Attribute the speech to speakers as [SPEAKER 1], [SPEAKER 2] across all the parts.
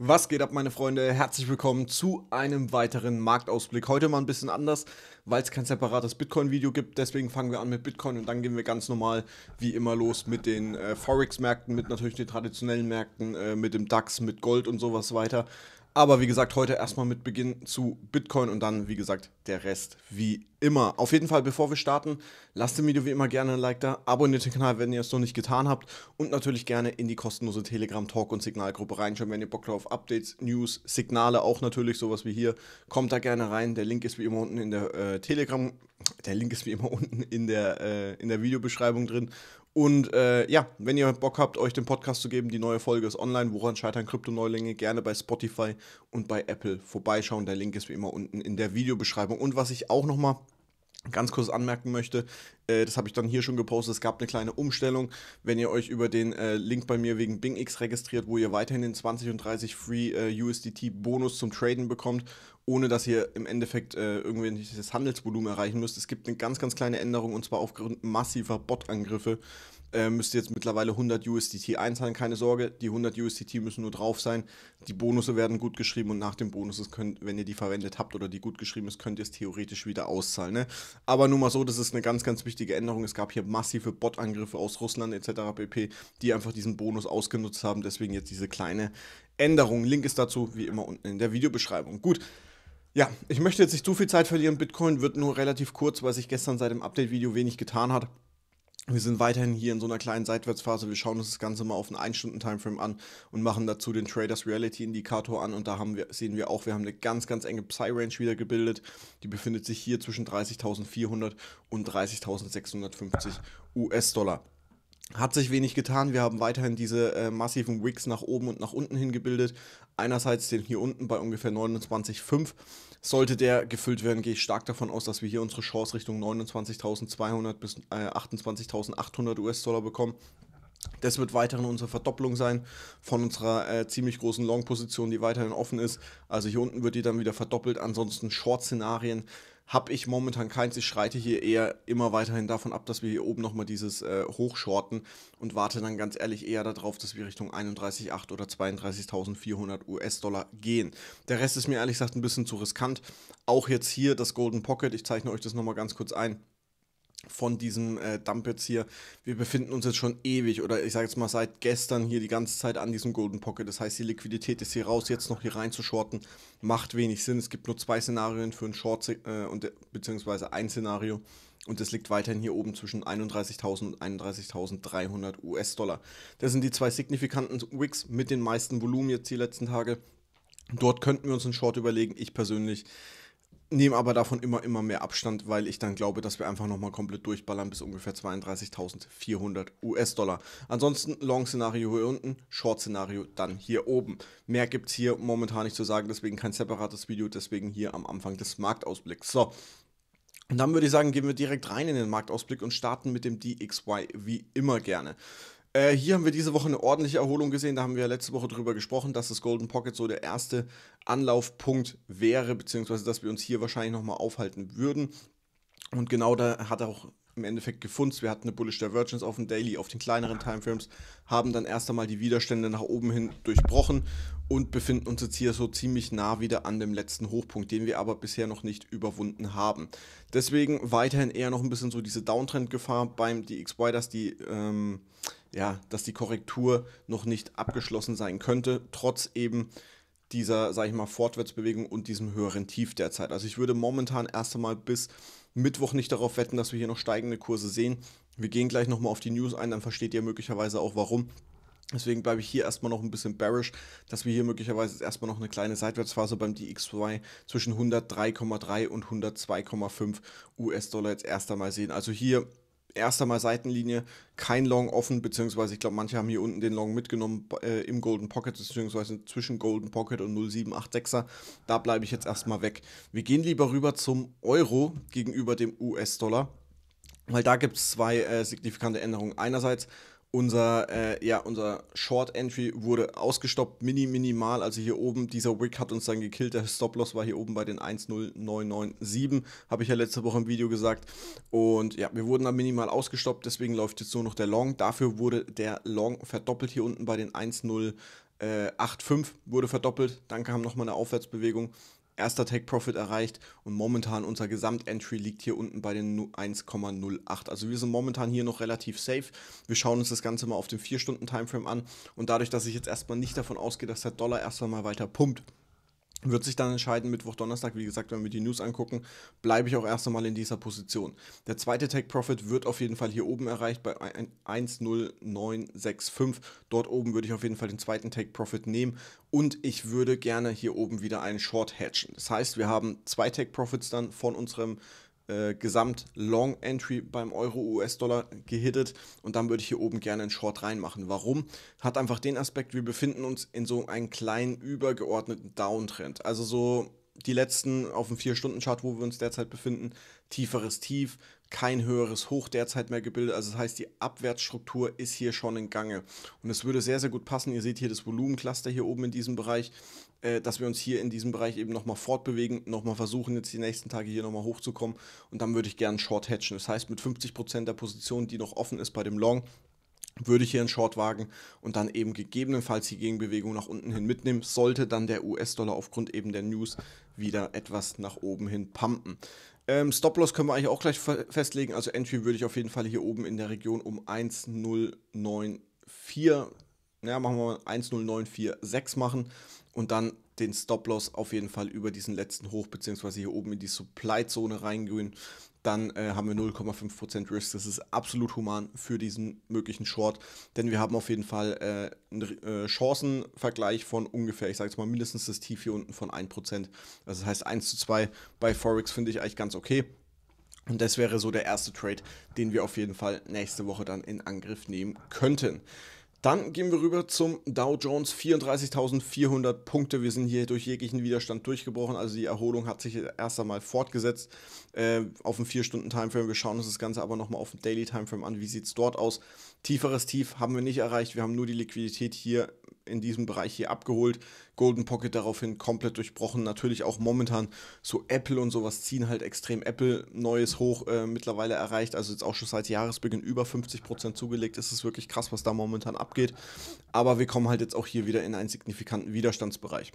[SPEAKER 1] Was geht ab, meine Freunde? Herzlich willkommen zu einem weiteren Marktausblick. Heute mal ein bisschen anders, weil es kein separates Bitcoin-Video gibt. Deswegen fangen wir an mit Bitcoin und dann gehen wir ganz normal wie immer los mit den äh, Forex-Märkten, mit natürlich den traditionellen Märkten, äh, mit dem DAX, mit Gold und sowas weiter. Aber wie gesagt, heute erstmal mit Beginn zu Bitcoin und dann, wie gesagt, der Rest wie immer. Auf jeden Fall, bevor wir starten, lasst dem Video wie immer gerne ein Like da, abonniert den Kanal, wenn ihr es noch nicht getan habt und natürlich gerne in die kostenlose Telegram-Talk- und Signalgruppe reinschauen, wenn ihr Bock drauf Updates, News, Signale auch natürlich, sowas wie hier. Kommt da gerne rein. Der Link ist wie immer unten in der äh, Telegram, der Link ist wie immer unten in der, äh, in der Videobeschreibung drin und äh, ja, wenn ihr Bock habt, euch den Podcast zu geben, die neue Folge ist online. Woran scheitern Kryptoneulinge? Gerne bei Spotify und bei Apple vorbeischauen. Der Link ist wie immer unten in der Videobeschreibung. Und was ich auch nochmal ganz kurz anmerken möchte, äh, das habe ich dann hier schon gepostet, es gab eine kleine Umstellung, wenn ihr euch über den äh, Link bei mir wegen BingX registriert, wo ihr weiterhin den 20 und 30 Free äh, USDT Bonus zum Traden bekommt ohne dass ihr im Endeffekt äh, irgendwelches Handelsvolumen erreichen müsst. Es gibt eine ganz, ganz kleine Änderung und zwar aufgrund massiver Bot-Angriffe äh, müsst ihr jetzt mittlerweile 100 USDT einzahlen. Keine Sorge, die 100 USDT müssen nur drauf sein. Die Bonusse werden gut geschrieben und nach dem Bonus, könnt, wenn ihr die verwendet habt oder die gut geschrieben ist, könnt ihr es theoretisch wieder auszahlen. Ne? Aber nur mal so, das ist eine ganz, ganz wichtige Änderung. Es gab hier massive Bot-Angriffe aus Russland etc. pp., die einfach diesen Bonus ausgenutzt haben. Deswegen jetzt diese kleine Änderung. Link ist dazu wie immer unten in der Videobeschreibung. Gut. Ja, ich möchte jetzt nicht zu viel Zeit verlieren. Bitcoin wird nur relativ kurz, weil sich gestern seit dem Update-Video wenig getan hat. Wir sind weiterhin hier in so einer kleinen Seitwärtsphase. Wir schauen uns das Ganze mal auf einen 1-Stunden-Timeframe an und machen dazu den Traders Reality Indikator an. Und da wir, sehen wir auch, wir haben eine ganz, ganz enge Psy-Range wieder gebildet. Die befindet sich hier zwischen 30.400 und 30.650 US-Dollar hat sich wenig getan. Wir haben weiterhin diese äh, massiven Wicks nach oben und nach unten hingebildet. Einerseits den hier unten bei ungefähr 29,5. Sollte der gefüllt werden, gehe ich stark davon aus, dass wir hier unsere Chance Richtung 29.200 bis äh, 28.800 US-Dollar bekommen. Das wird weiterhin unsere Verdopplung sein von unserer äh, ziemlich großen Long-Position, die weiterhin offen ist. Also hier unten wird die dann wieder verdoppelt. Ansonsten Short-Szenarien habe ich momentan keins. Ich schreite hier eher immer weiterhin davon ab, dass wir hier oben nochmal dieses äh, hochshorten und warte dann ganz ehrlich eher darauf, dass wir Richtung 31,8 oder 32.400 US-Dollar gehen. Der Rest ist mir ehrlich gesagt ein bisschen zu riskant. Auch jetzt hier das Golden Pocket, ich zeichne euch das nochmal ganz kurz ein von diesem äh, Dump jetzt hier. Wir befinden uns jetzt schon ewig oder ich sage jetzt mal seit gestern hier die ganze Zeit an diesem Golden Pocket. Das heißt, die Liquidität ist hier raus, jetzt noch hier rein zu shorten macht wenig Sinn. Es gibt nur zwei Szenarien für ein Short äh, und äh, beziehungsweise ein Szenario und das liegt weiterhin hier oben zwischen 31.000 und 31.300 US-Dollar. Das sind die zwei signifikanten Wicks mit den meisten Volumen jetzt die letzten Tage. Dort könnten wir uns einen Short überlegen. Ich persönlich nehme aber davon immer, immer mehr Abstand, weil ich dann glaube, dass wir einfach nochmal komplett durchballern bis ungefähr 32.400 US-Dollar. Ansonsten Long-Szenario hier unten, Short-Szenario dann hier oben. Mehr gibt es hier momentan nicht zu sagen, deswegen kein separates Video, deswegen hier am Anfang des Marktausblicks. So. Und dann würde ich sagen, gehen wir direkt rein in den Marktausblick und starten mit dem DXY wie immer gerne. Äh, hier haben wir diese Woche eine ordentliche Erholung gesehen. Da haben wir letzte Woche drüber gesprochen, dass das Golden Pocket so der erste Anlaufpunkt wäre, beziehungsweise dass wir uns hier wahrscheinlich nochmal aufhalten würden. Und genau da hat er auch im Endeffekt gefunzt. Wir hatten eine Bullish Divergence auf dem Daily, auf den kleineren Timeframes, haben dann erst einmal die Widerstände nach oben hin durchbrochen und befinden uns jetzt hier so ziemlich nah wieder an dem letzten Hochpunkt, den wir aber bisher noch nicht überwunden haben. Deswegen weiterhin eher noch ein bisschen so diese Downtrend-Gefahr beim DXY, dass die ähm, ja, dass die Korrektur noch nicht abgeschlossen sein könnte, trotz eben dieser, sage ich mal, Fortwärtsbewegung und diesem höheren Tief derzeit. Also ich würde momentan erst einmal bis Mittwoch nicht darauf wetten, dass wir hier noch steigende Kurse sehen. Wir gehen gleich nochmal auf die News ein, dann versteht ihr möglicherweise auch warum. Deswegen bleibe ich hier erstmal noch ein bisschen bearish, dass wir hier möglicherweise erstmal noch eine kleine Seitwärtsphase beim DXY zwischen 103,3 und 102,5 US-Dollar jetzt erst einmal sehen. Also hier erst einmal Seitenlinie, kein Long offen, beziehungsweise ich glaube, manche haben hier unten den Long mitgenommen äh, im Golden Pocket, beziehungsweise zwischen Golden Pocket und 0786er. Da bleibe ich jetzt erstmal weg. Wir gehen lieber rüber zum Euro gegenüber dem US-Dollar, weil da gibt es zwei äh, signifikante Änderungen. Einerseits unser, äh, ja, unser Short Entry wurde ausgestoppt, mini, minimal. Also hier oben, dieser Wick hat uns dann gekillt. Der Stop-Loss war hier oben bei den 10997, habe ich ja letzte Woche im Video gesagt. Und ja, wir wurden dann minimal ausgestoppt, deswegen läuft jetzt nur noch der Long. Dafür wurde der Long verdoppelt hier unten bei den 1085, äh, wurde verdoppelt. Dann kam nochmal eine Aufwärtsbewegung erster Take Profit erreicht und momentan unser Gesamtentry liegt hier unten bei den 1,08. Also wir sind momentan hier noch relativ safe. Wir schauen uns das Ganze mal auf dem 4-Stunden-Timeframe an und dadurch, dass ich jetzt erstmal nicht davon ausgehe, dass der Dollar erstmal einmal weiter pumpt, wird sich dann entscheiden, Mittwoch, Donnerstag, wie gesagt, wenn wir die News angucken, bleibe ich auch erst einmal in dieser Position. Der zweite Take Profit wird auf jeden Fall hier oben erreicht bei 10965. Dort oben würde ich auf jeden Fall den zweiten Take Profit nehmen und ich würde gerne hier oben wieder einen Short hatchen. Das heißt, wir haben zwei Take Profits dann von unserem äh, Gesamt-Long-Entry beim Euro-US-Dollar gehittet und dann würde ich hier oben gerne einen Short reinmachen. Warum? Hat einfach den Aspekt, wir befinden uns in so einem kleinen übergeordneten Downtrend. Also so die letzten auf dem 4-Stunden-Chart, wo wir uns derzeit befinden, tieferes Tief, kein höheres Hoch derzeit mehr gebildet. Also das heißt, die Abwärtsstruktur ist hier schon in Gange. Und es würde sehr, sehr gut passen. Ihr seht hier das Volumencluster hier oben in diesem Bereich. Äh, dass wir uns hier in diesem Bereich eben nochmal fortbewegen, nochmal versuchen, jetzt die nächsten Tage hier nochmal hochzukommen. Und dann würde ich gerne Short hatchen. Das heißt, mit 50% der Position, die noch offen ist bei dem Long, würde ich hier einen Short wagen und dann eben gegebenenfalls die Gegenbewegung nach unten hin mitnehmen, sollte dann der US-Dollar aufgrund eben der News wieder etwas nach oben hin pumpen. Ähm, Stop-Loss können wir eigentlich auch gleich festlegen, also Entry würde ich auf jeden Fall hier oben in der Region um 1,094, naja, machen wir mal 1,0946 machen und dann den Stop-Loss auf jeden Fall über diesen letzten Hoch, beziehungsweise hier oben in die Supply-Zone reingehen. Dann äh, haben wir 0,5% Risk. Das ist absolut human für diesen möglichen Short, denn wir haben auf jeden Fall äh, einen äh, Chancenvergleich von ungefähr, ich sage jetzt mal, mindestens das Tief hier unten von 1%. Also das heißt 1 zu 2 bei Forex finde ich eigentlich ganz okay. Und das wäre so der erste Trade, den wir auf jeden Fall nächste Woche dann in Angriff nehmen könnten. Dann gehen wir rüber zum Dow Jones 34.400 Punkte. Wir sind hier durch jeglichen Widerstand durchgebrochen. Also die Erholung hat sich erst einmal fortgesetzt äh, auf dem 4-Stunden-Timeframe. Wir schauen uns das Ganze aber nochmal auf dem Daily-Timeframe an. Wie sieht es dort aus? Tieferes Tief haben wir nicht erreicht. Wir haben nur die Liquidität hier in diesem Bereich hier abgeholt. Golden Pocket daraufhin komplett durchbrochen. Natürlich auch momentan so Apple und sowas ziehen halt extrem. Apple neues Hoch äh, mittlerweile erreicht, also jetzt auch schon seit Jahresbeginn über 50% Prozent zugelegt. Es ist wirklich krass, was da momentan abgeht. Aber wir kommen halt jetzt auch hier wieder in einen signifikanten Widerstandsbereich.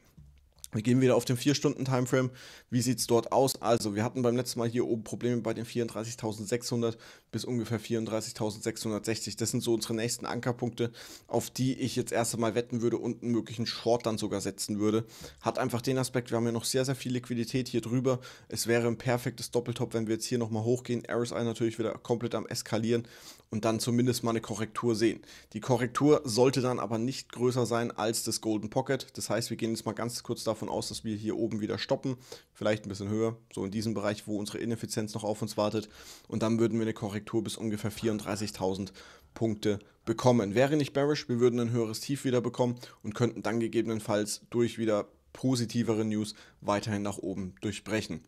[SPEAKER 1] Wir gehen wieder auf den 4-Stunden-Timeframe. Wie sieht es dort aus? Also, wir hatten beim letzten Mal hier oben Probleme bei den 34.600 bis ungefähr 34.660. Das sind so unsere nächsten Ankerpunkte, auf die ich jetzt erst einmal wetten würde und einen möglichen Short dann sogar setzen würde. Hat einfach den Aspekt, wir haben ja noch sehr, sehr viel Liquidität hier drüber. Es wäre ein perfektes Doppeltop, wenn wir jetzt hier nochmal hochgehen. RSI natürlich wieder komplett am Eskalieren und dann zumindest mal eine Korrektur sehen. Die Korrektur sollte dann aber nicht größer sein als das Golden Pocket. Das heißt, wir gehen jetzt mal ganz kurz davon davon aus, dass wir hier oben wieder stoppen, vielleicht ein bisschen höher, so in diesem Bereich, wo unsere Ineffizienz noch auf uns wartet. Und dann würden wir eine Korrektur bis ungefähr 34.000 Punkte bekommen. Wäre nicht bearish, wir würden ein höheres Tief wieder bekommen und könnten dann gegebenenfalls durch wieder positivere News weiterhin nach oben durchbrechen.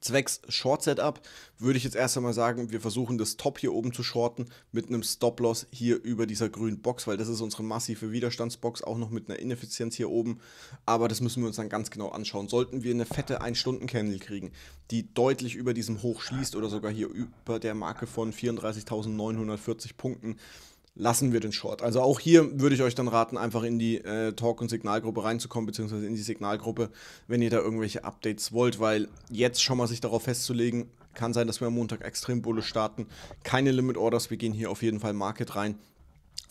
[SPEAKER 1] Zwecks Short Setup würde ich jetzt erst einmal sagen, wir versuchen das Top hier oben zu shorten mit einem Stop Loss hier über dieser grünen Box, weil das ist unsere massive Widerstandsbox, auch noch mit einer Ineffizienz hier oben. Aber das müssen wir uns dann ganz genau anschauen. Sollten wir eine fette 1-Stunden-Candle kriegen, die deutlich über diesem Hoch schließt oder sogar hier über der Marke von 34.940 Punkten, lassen wir den Short. Also auch hier würde ich euch dann raten, einfach in die äh, Talk- und Signalgruppe reinzukommen, beziehungsweise in die Signalgruppe, wenn ihr da irgendwelche Updates wollt, weil jetzt schon mal sich darauf festzulegen, kann sein, dass wir am Montag extrem bullish starten. Keine Limit Orders, wir gehen hier auf jeden Fall Market rein.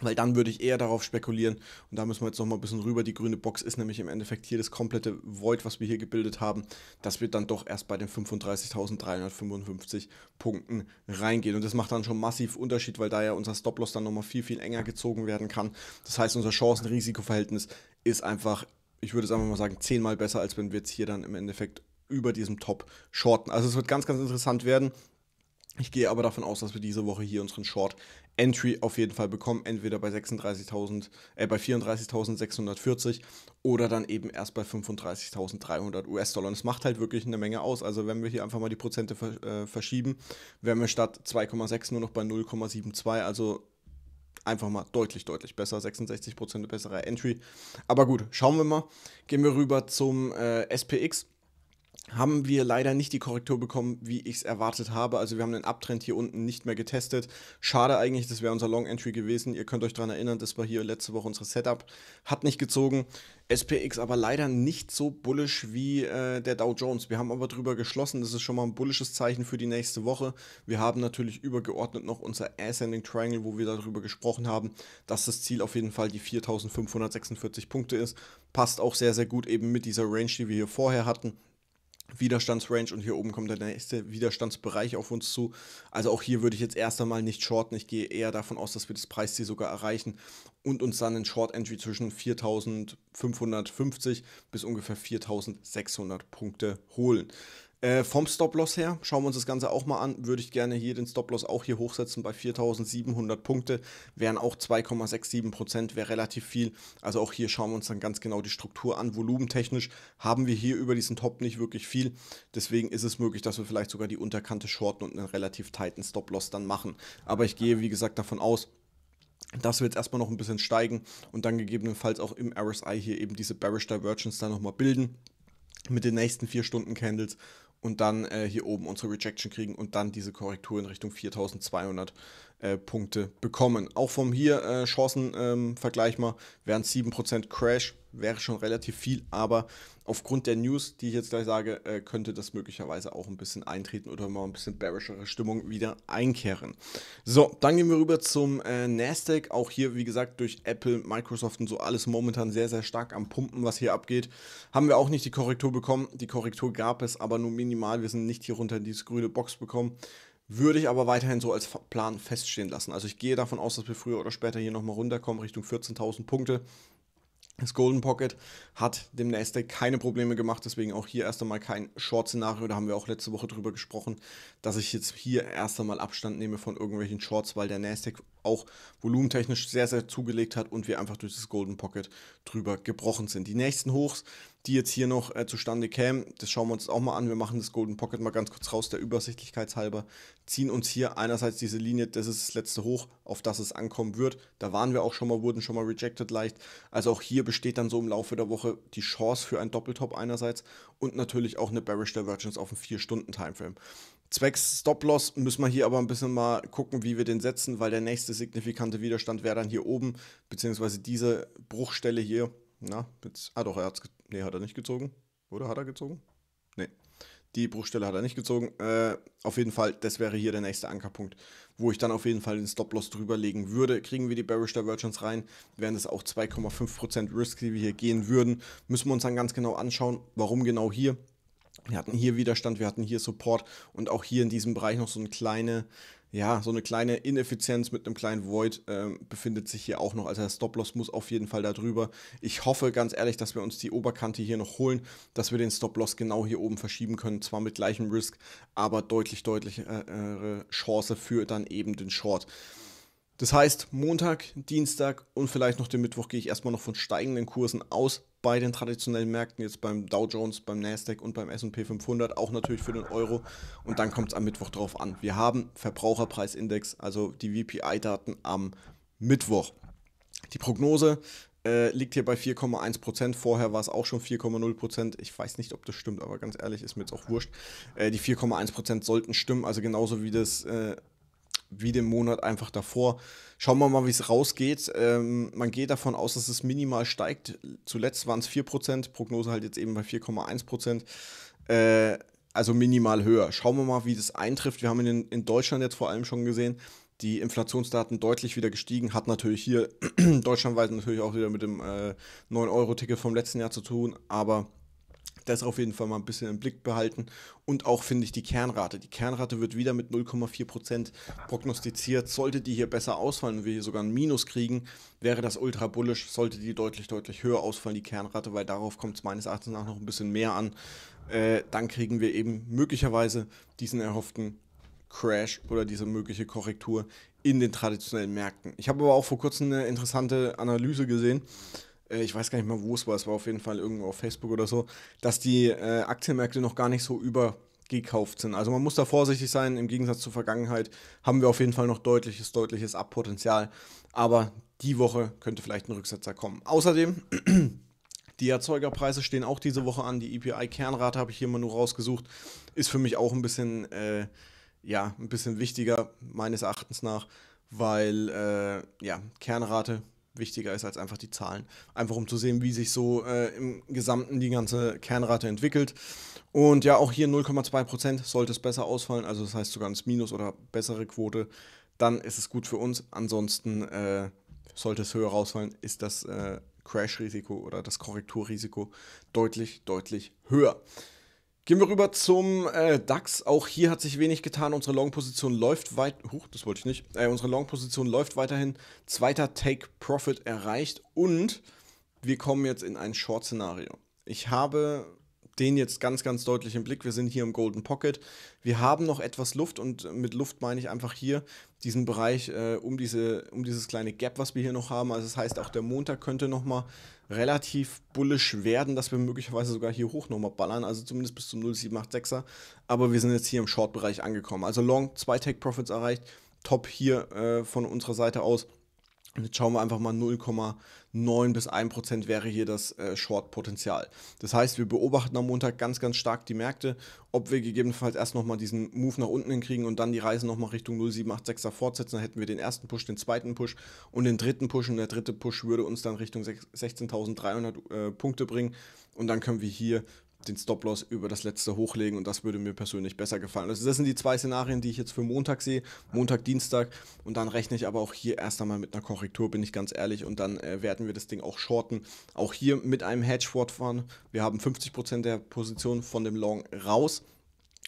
[SPEAKER 1] Weil dann würde ich eher darauf spekulieren, und da müssen wir jetzt nochmal ein bisschen rüber, die grüne Box ist nämlich im Endeffekt hier das komplette Void, was wir hier gebildet haben, dass wir dann doch erst bei den 35.355 Punkten reingehen. Und das macht dann schon massiv Unterschied, weil da ja unser Stop-Loss dann nochmal viel, viel enger gezogen werden kann. Das heißt, unser Chancen-Risiko-Verhältnis ist einfach, ich würde es einfach mal sagen, zehnmal besser, als wenn wir jetzt hier dann im Endeffekt über diesem Top shorten. Also es wird ganz, ganz interessant werden. Ich gehe aber davon aus, dass wir diese Woche hier unseren Short Entry auf jeden Fall bekommen, entweder bei 36.000, äh, bei 34.640 oder dann eben erst bei 35.300 US-Dollar. Und es macht halt wirklich eine Menge aus. Also wenn wir hier einfach mal die Prozente ver äh, verschieben, wären wir statt 2,6 nur noch bei 0,72. Also einfach mal deutlich, deutlich besser. 66% bessere Entry. Aber gut, schauen wir mal. Gehen wir rüber zum äh, SPX haben wir leider nicht die Korrektur bekommen, wie ich es erwartet habe. Also wir haben den Abtrend hier unten nicht mehr getestet. Schade eigentlich, das wäre unser Long Entry gewesen. Ihr könnt euch daran erinnern, das war hier letzte Woche unser Setup. Hat nicht gezogen. SPX aber leider nicht so bullisch wie äh, der Dow Jones. Wir haben aber drüber geschlossen. Das ist schon mal ein bullisches Zeichen für die nächste Woche. Wir haben natürlich übergeordnet noch unser Ascending Triangle, wo wir darüber gesprochen haben, dass das Ziel auf jeden Fall die 4546 Punkte ist. Passt auch sehr, sehr gut eben mit dieser Range, die wir hier vorher hatten. Widerstandsrange und hier oben kommt der nächste Widerstandsbereich auf uns zu. Also auch hier würde ich jetzt erst einmal nicht shorten. Ich gehe eher davon aus, dass wir das Preisziel sogar erreichen und uns dann einen Short Entry zwischen 4550 bis ungefähr 4600 Punkte holen. Äh, vom Stop-Loss her, schauen wir uns das Ganze auch mal an, würde ich gerne hier den Stop-Loss auch hier hochsetzen bei 4700 Punkte, wären auch 2,67%, wäre relativ viel. Also auch hier schauen wir uns dann ganz genau die Struktur an. Volumentechnisch haben wir hier über diesen Top nicht wirklich viel, deswegen ist es möglich, dass wir vielleicht sogar die Unterkante shorten und einen relativ tighten Stop-Loss dann machen. Aber ich gehe, wie gesagt, davon aus, das wird jetzt erstmal noch ein bisschen steigen und dann gegebenenfalls auch im RSI hier eben diese Bearish Divergence dann nochmal bilden mit den nächsten vier Stunden Candles und dann äh, hier oben unsere Rejection kriegen und dann diese Korrektur in Richtung 4200 äh, Punkte bekommen. Auch vom hier äh, Chancenvergleich ähm, mal wären 7% Crash, wäre schon relativ viel, aber aufgrund der News, die ich jetzt gleich sage, äh, könnte das möglicherweise auch ein bisschen eintreten oder mal ein bisschen bearishere Stimmung wieder einkehren. So, dann gehen wir rüber zum äh, Nasdaq. Auch hier, wie gesagt, durch Apple, Microsoft und so alles momentan sehr, sehr stark am Pumpen, was hier abgeht. Haben wir auch nicht die Korrektur bekommen. Die Korrektur gab es aber nur minimal. Wir sind nicht hier runter in diese grüne Box bekommen. Würde ich aber weiterhin so als Plan feststehen lassen. Also ich gehe davon aus, dass wir früher oder später hier nochmal runterkommen Richtung 14.000 Punkte. Das Golden Pocket hat dem Nasdaq keine Probleme gemacht, deswegen auch hier erst einmal kein Short-Szenario. Da haben wir auch letzte Woche drüber gesprochen, dass ich jetzt hier erst einmal Abstand nehme von irgendwelchen Shorts, weil der Nasdaq auch volumentechnisch sehr, sehr zugelegt hat und wir einfach durch das Golden Pocket drüber gebrochen sind. Die nächsten Hochs die jetzt hier noch äh, zustande kämen. Das schauen wir uns auch mal an. Wir machen das Golden Pocket mal ganz kurz raus, der Übersichtlichkeit halber. Ziehen uns hier einerseits diese Linie, das ist das letzte Hoch, auf das es ankommen wird. Da waren wir auch schon mal, wurden schon mal rejected leicht. Also auch hier besteht dann so im Laufe der Woche die Chance für einen Doppeltop einerseits und natürlich auch eine Bearish Divergence auf einem 4-Stunden-Timeframe. Zwecks Stop-Loss müssen wir hier aber ein bisschen mal gucken, wie wir den setzen, weil der nächste signifikante Widerstand wäre dann hier oben, beziehungsweise diese Bruchstelle hier. Na, mit, ah doch, er hat es Nee, hat er nicht gezogen. Oder hat er gezogen? Nee. Die Bruchstelle hat er nicht gezogen. Äh, auf jeden Fall, das wäre hier der nächste Ankerpunkt, wo ich dann auf jeden Fall den Stop-Loss drüberlegen würde. Kriegen wir die Bearish Divergence rein, wären das auch 2,5% Risk, die wir hier gehen würden. Müssen wir uns dann ganz genau anschauen, warum genau hier. Wir hatten hier Widerstand, wir hatten hier Support und auch hier in diesem Bereich noch so eine kleine, ja, so eine kleine Ineffizienz mit einem kleinen Void äh, befindet sich hier auch noch. Also der Stop-Loss muss auf jeden Fall darüber. Ich hoffe ganz ehrlich, dass wir uns die Oberkante hier noch holen, dass wir den Stop-Loss genau hier oben verschieben können. Zwar mit gleichem Risk, aber deutlich, deutlich äh, äh Chance für dann eben den Short. Das heißt, Montag, Dienstag und vielleicht noch den Mittwoch gehe ich erstmal noch von steigenden Kursen aus bei den traditionellen Märkten, jetzt beim Dow Jones, beim Nasdaq und beim SP 500, auch natürlich für den Euro. Und dann kommt es am Mittwoch drauf an. Wir haben Verbraucherpreisindex, also die VPI-Daten am Mittwoch. Die Prognose äh, liegt hier bei 4,1 Vorher war es auch schon 4,0 Ich weiß nicht, ob das stimmt, aber ganz ehrlich, ist mir jetzt auch wurscht. Äh, die 4,1 sollten stimmen. Also genauso wie das äh, wie den Monat einfach davor. Schauen wir mal, wie es rausgeht. Ähm, man geht davon aus, dass es minimal steigt. Zuletzt waren es 4%, Prognose halt jetzt eben bei 4,1%. Äh, also minimal höher. Schauen wir mal, wie das eintrifft. Wir haben in, in Deutschland jetzt vor allem schon gesehen, die Inflationsdaten deutlich wieder gestiegen, hat natürlich hier deutschlandweit natürlich auch wieder mit dem äh, 9-Euro-Ticket vom letzten Jahr zu tun, aber das auf jeden Fall mal ein bisschen im Blick behalten. Und auch, finde ich, die Kernrate. Die Kernrate wird wieder mit 0,4 prognostiziert. Sollte die hier besser ausfallen und wir hier sogar ein Minus kriegen, wäre das ultra bullish. Sollte die deutlich, deutlich höher ausfallen, die Kernrate, weil darauf kommt es meines Erachtens nach noch ein bisschen mehr an, äh, dann kriegen wir eben möglicherweise diesen erhofften Crash oder diese mögliche Korrektur in den traditionellen Märkten. Ich habe aber auch vor kurzem eine interessante Analyse gesehen äh, ich weiß gar nicht mehr, wo es war, es war auf jeden Fall irgendwo auf Facebook oder so, dass die äh, Aktienmärkte noch gar nicht so übergekauft sind. Also man muss da vorsichtig sein. Im Gegensatz zur Vergangenheit haben wir auf jeden Fall noch deutliches, deutliches Abpotenzial. Aber die Woche könnte vielleicht ein Rücksetzer kommen. Außerdem, die Erzeugerpreise stehen auch diese Woche an. Die EPI-Kernrate habe ich hier mal nur rausgesucht. Ist für mich auch ein bisschen, äh, ja, ein bisschen wichtiger, meines Erachtens nach, weil, äh, ja, Kernrate wichtiger ist als einfach die Zahlen. Einfach um zu sehen, wie sich so äh, im Gesamten die ganze Kernrate entwickelt. Und ja, auch hier 0,2% sollte es besser ausfallen, also das heißt sogar ins Minus oder bessere Quote, dann ist es gut für uns. Ansonsten äh, sollte es höher ausfallen, ist das äh, Crash-Risiko oder das Korrekturrisiko deutlich, deutlich höher. Gehen wir rüber zum äh, DAX. Auch hier hat sich wenig getan. Unsere Long-Position läuft weit. Huch, das wollte ich nicht. Äh, unsere Long-Position läuft weiterhin. Zweiter Take-Profit erreicht und wir kommen jetzt in ein Short-Szenario. Ich habe den jetzt ganz, ganz deutlich im Blick. Wir sind hier im Golden Pocket. Wir haben noch etwas Luft und mit Luft meine ich einfach hier diesen Bereich äh, um, diese, um dieses kleine Gap, was wir hier noch haben. Also das heißt, auch der Montag könnte nochmal relativ bullisch werden, dass wir möglicherweise sogar hier hoch nochmal ballern, also zumindest bis zum 0786er. Aber wir sind jetzt hier im Short-Bereich angekommen. Also Long, zwei Take-Profits erreicht, Top hier äh, von unserer Seite aus. Jetzt schauen wir einfach mal 0,9 bis 1 wäre hier das äh, Short-Potenzial. Das heißt, wir beobachten am Montag ganz, ganz stark die Märkte, ob wir gegebenenfalls erst nochmal diesen Move nach unten hinkriegen und dann die Reise nochmal Richtung 0786er fortsetzen. Dann hätten wir den ersten Push, den zweiten Push und den dritten Push. Und der dritte Push würde uns dann Richtung 16.300 äh, Punkte bringen. Und dann können wir hier den Stop-Loss über das letzte hochlegen und das würde mir persönlich besser gefallen. Also das sind die zwei Szenarien, die ich jetzt für Montag sehe, Montag, Dienstag und dann rechne ich aber auch hier erst einmal mit einer Korrektur, bin ich ganz ehrlich und dann äh, werden wir das Ding auch shorten. Auch hier mit einem Hedge fahren. Wir haben 50% der Position von dem Long raus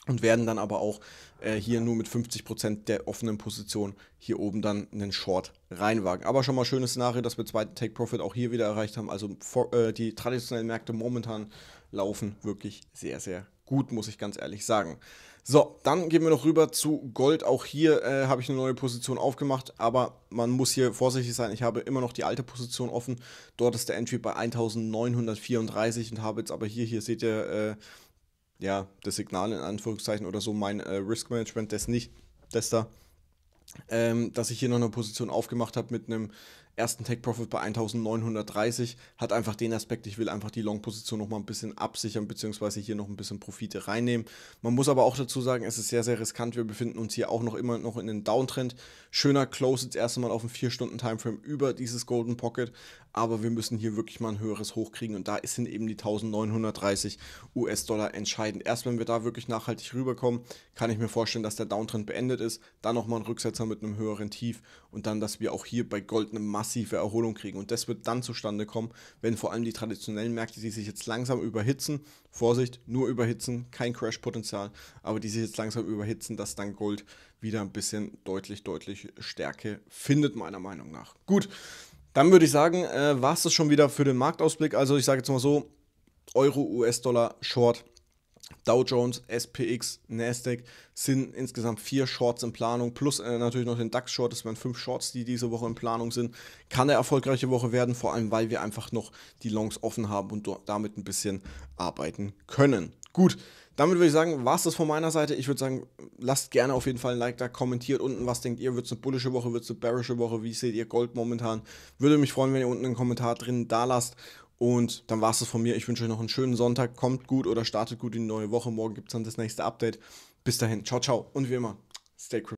[SPEAKER 1] und werden dann aber auch äh, hier nur mit 50% der offenen Position hier oben dann einen Short reinwagen. Aber schon mal schönes Szenario, dass wir zweiten Take Profit auch hier wieder erreicht haben. Also for, äh, die traditionellen Märkte momentan laufen wirklich sehr, sehr gut, muss ich ganz ehrlich sagen. So, dann gehen wir noch rüber zu Gold. Auch hier äh, habe ich eine neue Position aufgemacht, aber man muss hier vorsichtig sein. Ich habe immer noch die alte Position offen. Dort ist der Entry bei 1934 und habe jetzt aber hier, hier seht ihr, äh, ja, das Signal in Anführungszeichen oder so, mein äh, Risk Management, das nicht, das da, ähm, dass ich hier noch eine Position aufgemacht habe mit einem ersten Take Profit bei 1930 hat einfach den Aspekt, ich will einfach die Long-Position nochmal ein bisschen absichern, beziehungsweise hier noch ein bisschen Profite reinnehmen. Man muss aber auch dazu sagen, es ist sehr, sehr riskant. Wir befinden uns hier auch noch immer noch in einem Downtrend. Schöner Close jetzt erstmal auf dem 4-Stunden-Timeframe über dieses Golden Pocket, aber wir müssen hier wirklich mal ein höheres Hoch kriegen und da sind eben die 1930 US-Dollar entscheidend. Erst wenn wir da wirklich nachhaltig rüberkommen, kann ich mir vorstellen, dass der Downtrend beendet ist, dann nochmal ein Rücksetzer mit einem höheren Tief und dann, dass wir auch hier bei Gold eine massive Erholung kriegen. Und das wird dann zustande kommen, wenn vor allem die traditionellen Märkte, die sich jetzt langsam überhitzen, Vorsicht, nur überhitzen, kein Crash-Potenzial, aber die sich jetzt langsam überhitzen, dass dann Gold wieder ein bisschen deutlich, deutlich Stärke findet, meiner Meinung nach. Gut, dann würde ich sagen, äh, war es das schon wieder für den Marktausblick. Also ich sage jetzt mal so, Euro, US-Dollar, Short Dow Jones, SPX, Nasdaq sind insgesamt vier Shorts in Planung, plus äh, natürlich noch den DAX-Short, das wären fünf Shorts, die diese Woche in Planung sind. Kann eine erfolgreiche Woche werden, vor allem weil wir einfach noch die Longs offen haben und damit ein bisschen arbeiten können. Gut, damit würde ich sagen, war es das von meiner Seite. Ich würde sagen, lasst gerne auf jeden Fall ein Like da, kommentiert unten, was denkt ihr, wird es eine bullische Woche, wird es eine bearische Woche, wie seht ihr Gold momentan? Würde mich freuen, wenn ihr unten einen Kommentar drin da lasst und dann war es das von mir. Ich wünsche euch noch einen schönen Sonntag. Kommt gut oder startet gut in die neue Woche. Morgen gibt es dann das nächste Update. Bis dahin. Ciao, ciao. Und wie immer, stay creepy.